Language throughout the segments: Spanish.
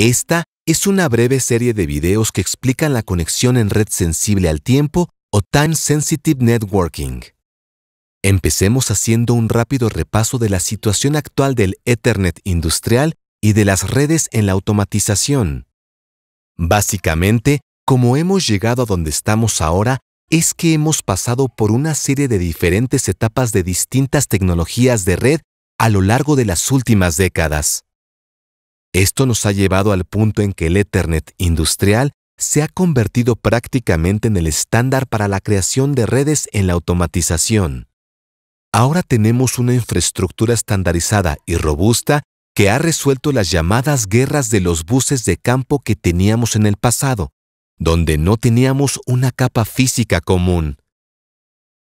Esta es una breve serie de videos que explican la conexión en red sensible al tiempo o Time Sensitive Networking. Empecemos haciendo un rápido repaso de la situación actual del Ethernet industrial y de las redes en la automatización. Básicamente, como hemos llegado a donde estamos ahora, es que hemos pasado por una serie de diferentes etapas de distintas tecnologías de red a lo largo de las últimas décadas. Esto nos ha llevado al punto en que el Ethernet industrial se ha convertido prácticamente en el estándar para la creación de redes en la automatización. Ahora tenemos una infraestructura estandarizada y robusta que ha resuelto las llamadas guerras de los buses de campo que teníamos en el pasado, donde no teníamos una capa física común.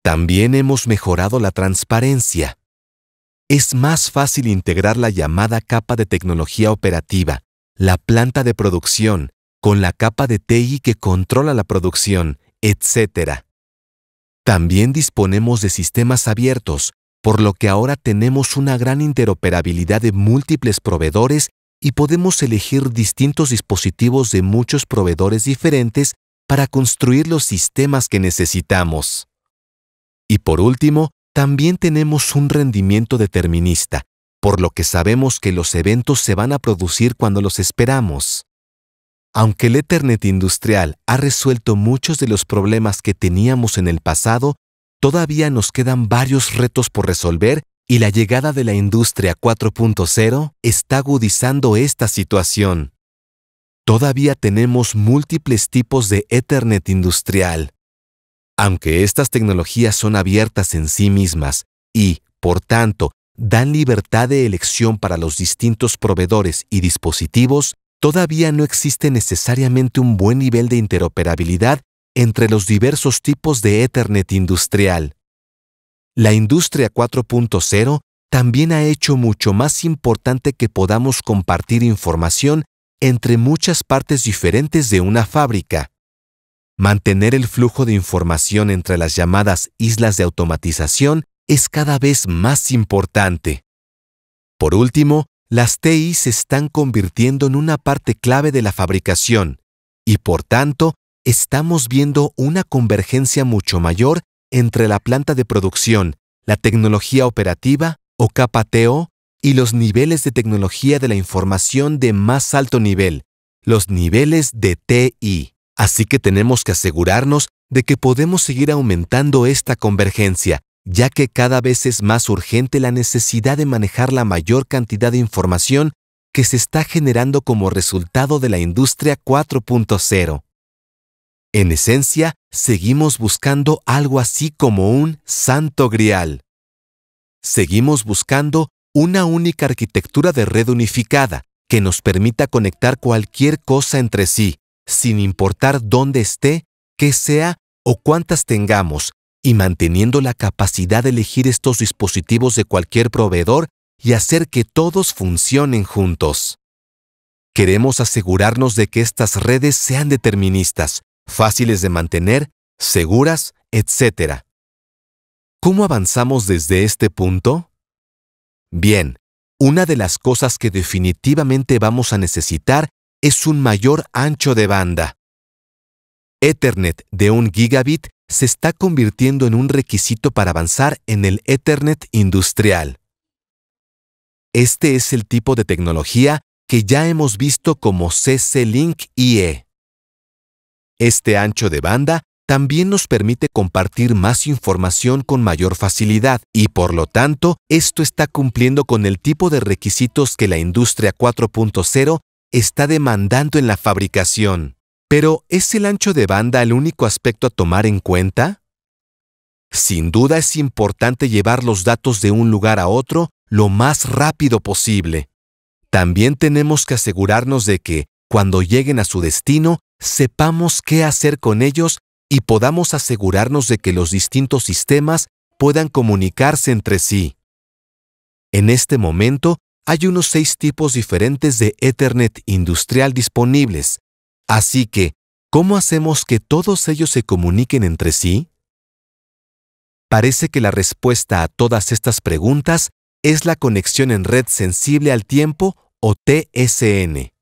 También hemos mejorado la transparencia, es más fácil integrar la llamada capa de tecnología operativa, la planta de producción, con la capa de TI que controla la producción, etc. También disponemos de sistemas abiertos, por lo que ahora tenemos una gran interoperabilidad de múltiples proveedores y podemos elegir distintos dispositivos de muchos proveedores diferentes para construir los sistemas que necesitamos. Y por último, también tenemos un rendimiento determinista, por lo que sabemos que los eventos se van a producir cuando los esperamos. Aunque el Ethernet industrial ha resuelto muchos de los problemas que teníamos en el pasado, todavía nos quedan varios retos por resolver y la llegada de la industria 4.0 está agudizando esta situación. Todavía tenemos múltiples tipos de Ethernet industrial, aunque estas tecnologías son abiertas en sí mismas y, por tanto, dan libertad de elección para los distintos proveedores y dispositivos, todavía no existe necesariamente un buen nivel de interoperabilidad entre los diversos tipos de Ethernet industrial. La industria 4.0 también ha hecho mucho más importante que podamos compartir información entre muchas partes diferentes de una fábrica, Mantener el flujo de información entre las llamadas islas de automatización es cada vez más importante. Por último, las TI se están convirtiendo en una parte clave de la fabricación y por tanto estamos viendo una convergencia mucho mayor entre la planta de producción, la tecnología operativa o TO y los niveles de tecnología de la información de más alto nivel, los niveles de TI. Así que tenemos que asegurarnos de que podemos seguir aumentando esta convergencia, ya que cada vez es más urgente la necesidad de manejar la mayor cantidad de información que se está generando como resultado de la industria 4.0. En esencia, seguimos buscando algo así como un santo grial. Seguimos buscando una única arquitectura de red unificada que nos permita conectar cualquier cosa entre sí, sin importar dónde esté, qué sea o cuántas tengamos, y manteniendo la capacidad de elegir estos dispositivos de cualquier proveedor y hacer que todos funcionen juntos. Queremos asegurarnos de que estas redes sean deterministas, fáciles de mantener, seguras, etc. ¿Cómo avanzamos desde este punto? Bien, una de las cosas que definitivamente vamos a necesitar es un mayor ancho de banda. Ethernet de un gigabit se está convirtiendo en un requisito para avanzar en el Ethernet industrial. Este es el tipo de tecnología que ya hemos visto como CC-Link IE. Este ancho de banda también nos permite compartir más información con mayor facilidad y por lo tanto esto está cumpliendo con el tipo de requisitos que la industria 4.0 está demandando en la fabricación. Pero, ¿es el ancho de banda el único aspecto a tomar en cuenta? Sin duda es importante llevar los datos de un lugar a otro lo más rápido posible. También tenemos que asegurarnos de que, cuando lleguen a su destino, sepamos qué hacer con ellos y podamos asegurarnos de que los distintos sistemas puedan comunicarse entre sí. En este momento, hay unos seis tipos diferentes de Ethernet industrial disponibles, así que, ¿cómo hacemos que todos ellos se comuniquen entre sí? Parece que la respuesta a todas estas preguntas es la conexión en red sensible al tiempo o TSN.